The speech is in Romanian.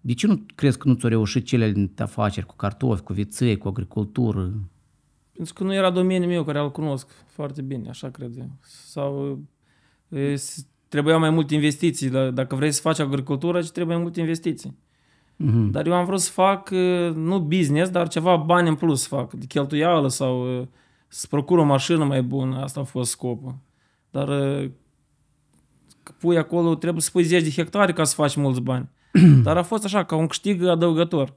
De ce nu crezi că nu ți-au reușit cele din afaceri cu cartofi, cu viței, cu agricultură? Pentru că nu era domeniul meu care îl cunosc foarte bine, așa cred eu. Sau e, mai multe investiții. Dacă vrei să faci agricultură, ci trebuie mai multe investiții. Mm-hmm. Dar eu am vrut să fac, nu business, dar ceva bani în plus să fac, de cheltuială sau să procur o mașină mai bună. Asta a fost scopul. Dar pui acolo, trebuie să pui 10 de hectare ca să faci mulți bani. Dar a fost așa, ca un câștig adăugător.